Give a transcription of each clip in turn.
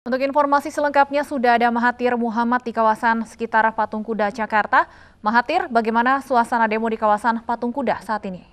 Untuk informasi selengkapnya sudah ada Mahathir Muhammad di kawasan sekitar Patung Kuda, Jakarta. Mahathir, bagaimana suasana demo di kawasan Patung Kuda saat ini?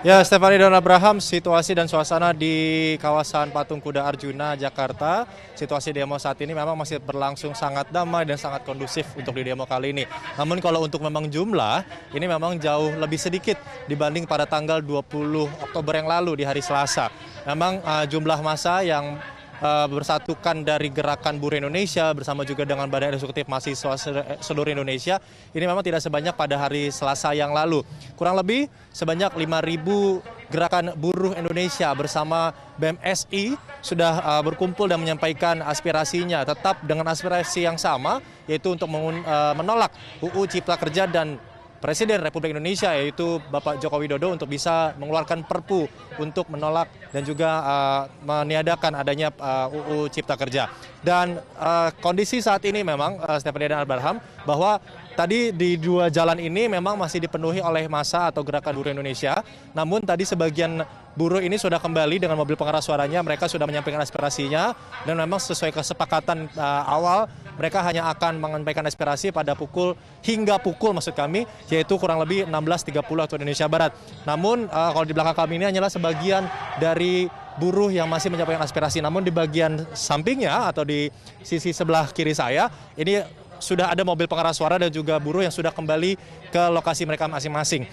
Ya, Stefani dan Abraham, situasi dan suasana di kawasan Patung Kuda Arjuna, Jakarta. Situasi demo saat ini memang masih berlangsung sangat damai dan sangat kondusif untuk di demo kali ini. Namun kalau untuk memang jumlah, ini memang jauh lebih sedikit dibanding pada tanggal 20 Oktober yang lalu di hari Selasa. Memang uh, jumlah masa yang Eh, bersatukan dari gerakan buruh Indonesia bersama juga dengan Badan Eksekutif Mahasiswa seluruh Indonesia ini memang tidak sebanyak pada hari Selasa yang lalu. Kurang lebih sebanyak 5.000 gerakan buruh Indonesia bersama BMSI sudah eh, berkumpul dan menyampaikan aspirasinya tetap dengan aspirasi yang sama yaitu untuk eh, menolak UU Cipta Kerja dan Presiden Republik Indonesia yaitu Bapak Joko Widodo untuk bisa mengeluarkan perpu untuk menolak dan juga uh, meniadakan adanya uh, eh, UU Cipta Kerja. Dan uh, kondisi saat ini memang uh, Stephanie dan Abraham, bahwa tadi di dua jalan ini memang masih dipenuhi oleh masa atau gerakan buruh Indonesia. Namun tadi sebagian buruh ini sudah kembali dengan mobil pengeras suaranya, mereka sudah menyampaikan aspirasinya dan memang sesuai kesepakatan uh, awal mereka hanya akan menyampaikan aspirasi pada pukul hingga pukul maksud kami yaitu kurang lebih 16.30 waktu Indonesia Barat. Namun uh, kalau di belakang kami ini hanyalah sebagian dari buruh yang masih menyampaikan aspirasi. Namun di bagian sampingnya atau di sisi sebelah kiri saya ini sudah ada mobil pengeras suara dan juga buruh yang sudah kembali ke lokasi mereka masing-masing.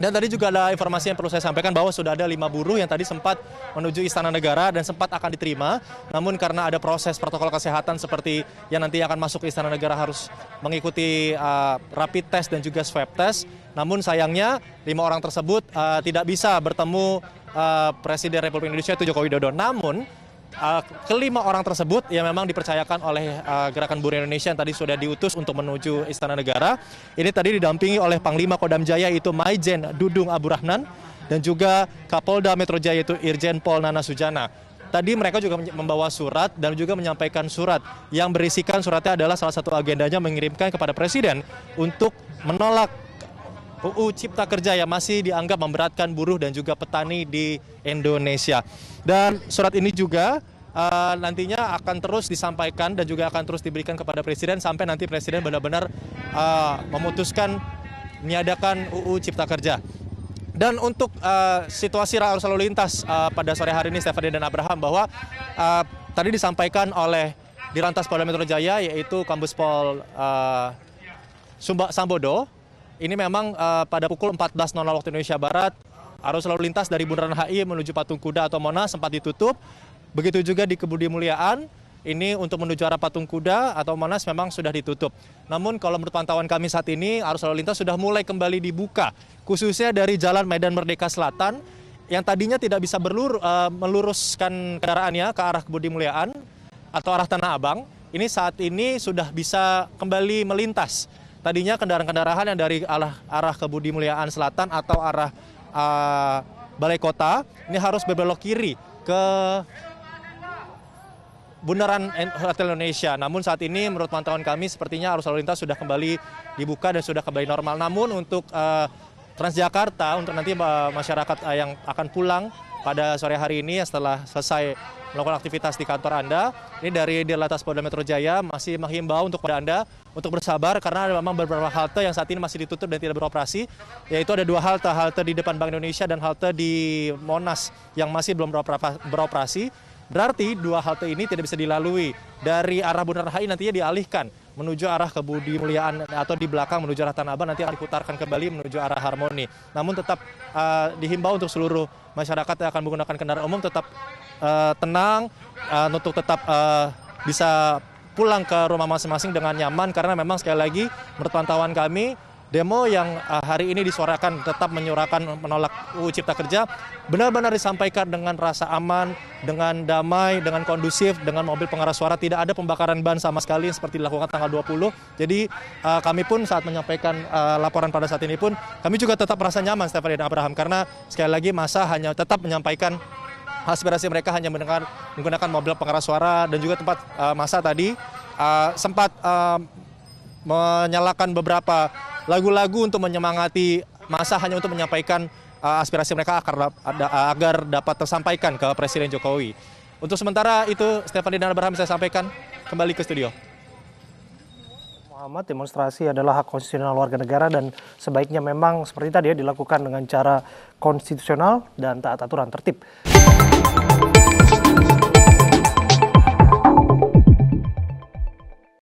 Dan tadi juga ada informasi yang perlu saya sampaikan bahwa sudah ada lima buruh yang tadi sempat menuju Istana Negara dan sempat akan diterima. Namun karena ada proses protokol kesehatan seperti yang nanti akan masuk ke Istana Negara harus mengikuti uh, rapid test dan juga swab test. Namun sayangnya lima orang tersebut uh, tidak bisa bertemu uh, Presiden Republik Indonesia itu Joko Widodo. Namun uh, kelima orang tersebut yang memang dipercayakan oleh uh, Gerakan Buruh Indonesia yang tadi sudah diutus untuk menuju Istana Negara. Ini tadi didampingi oleh Panglima Kodam Jaya yaitu Maijen Dudung Aburahman dan juga Kapolda Metro Jaya yaitu Irjen Pol Nana Sujana. Tadi mereka juga membawa surat dan juga menyampaikan surat yang berisikan suratnya adalah salah satu agendanya mengirimkan kepada Presiden untuk menolak UU Cipta Kerja yang masih dianggap memberatkan buruh dan juga petani di Indonesia. Dan surat ini juga uh, nantinya akan terus disampaikan dan juga akan terus diberikan kepada Presiden sampai nanti Presiden benar-benar uh, memutuskan meniadakan UU Cipta Kerja. Dan untuk uh, situasi arus lalu lintas uh, pada sore hari ini Stephanie dan Abraham bahwa uh, tadi disampaikan oleh Dirantas Polda Metro Jaya yaitu Kampus Pol uh, Sambodo ini memang uh, pada pukul 14.00 waktu Indonesia Barat, arus lalu lintas dari Bundaran HI menuju Patung Kuda atau Monas sempat ditutup. Begitu juga di Kebudi Muliaan, ini untuk menuju arah Patung Kuda atau Monas memang sudah ditutup. Namun kalau menurut pantauan kami saat ini arus lalu lintas sudah mulai kembali dibuka, khususnya dari Jalan Medan Merdeka Selatan yang tadinya tidak bisa berlur, uh, meluruskan kendaraannya ke arah Kebudi Muliaan atau arah Tanah Abang, ini saat ini sudah bisa kembali melintas Tadinya kendaraan-kendaraan yang dari arah, arah ke Budi Muliaan Selatan atau arah uh, Balai Kota ini harus berbelok kiri ke Bundaran Hotel Indonesia. Namun saat ini menurut pantauan kami sepertinya arus lalu lintas sudah kembali dibuka dan sudah kembali normal. Namun untuk uh, Transjakarta untuk nanti uh, masyarakat uh, yang akan pulang pada sore hari ini ya setelah selesai melakukan aktivitas di kantor Anda. Ini dari Dirlantas Polda Metro Jaya masih menghimbau untuk pada Anda untuk bersabar karena ada memang beberapa halte yang saat ini masih ditutup dan tidak beroperasi, yaitu ada dua halte, halte di depan Bank Indonesia dan halte di Monas yang masih belum beroperasi Berarti dua halte ini tidak bisa dilalui. Dari arah Bundaran HI nantinya dialihkan menuju arah ke Budi Muliaan atau di belakang menuju arah Tanah Abang nanti akan diputarkan kembali menuju arah Harmoni. Namun tetap uh, dihimbau untuk seluruh masyarakat yang akan menggunakan kendaraan umum tetap uh, tenang uh, eh, untuk tetap uh, bisa pulang ke rumah masing-masing dengan nyaman karena memang sekali lagi menurut pantauan kami demo yang eh, hari ini disuarakan tetap menyuarakan menolak UU Cipta Kerja benar-benar disampaikan dengan rasa aman, dengan damai, dengan kondusif, dengan mobil pengarah suara tidak ada pembakaran ban sama sekali seperti dilakukan tanggal 20. Jadi eh, kami pun saat menyampaikan eh, laporan pada saat ini pun kami juga tetap merasa nyaman Stefan dan Abraham karena sekali lagi masa hanya tetap menyampaikan aspirasi mereka hanya mendengar menggunakan mobil pengeras suara dan juga tempat uh, masa tadi sempat menyalakan beberapa lagu-lagu untuk menyemangati masa hanya untuk menyampaikan uh, aspirasi mereka agar, agar dapat tersampaikan ke Presiden Jokowi. Untuk sementara itu Stefan dan Abraham saya sampaikan kembali ke studio. Muhammad, demonstrasi adalah hak konstitusional warga negara dan sebaiknya memang seperti tadi ya dilakukan dengan cara konstitusional dan taat aturan tertib.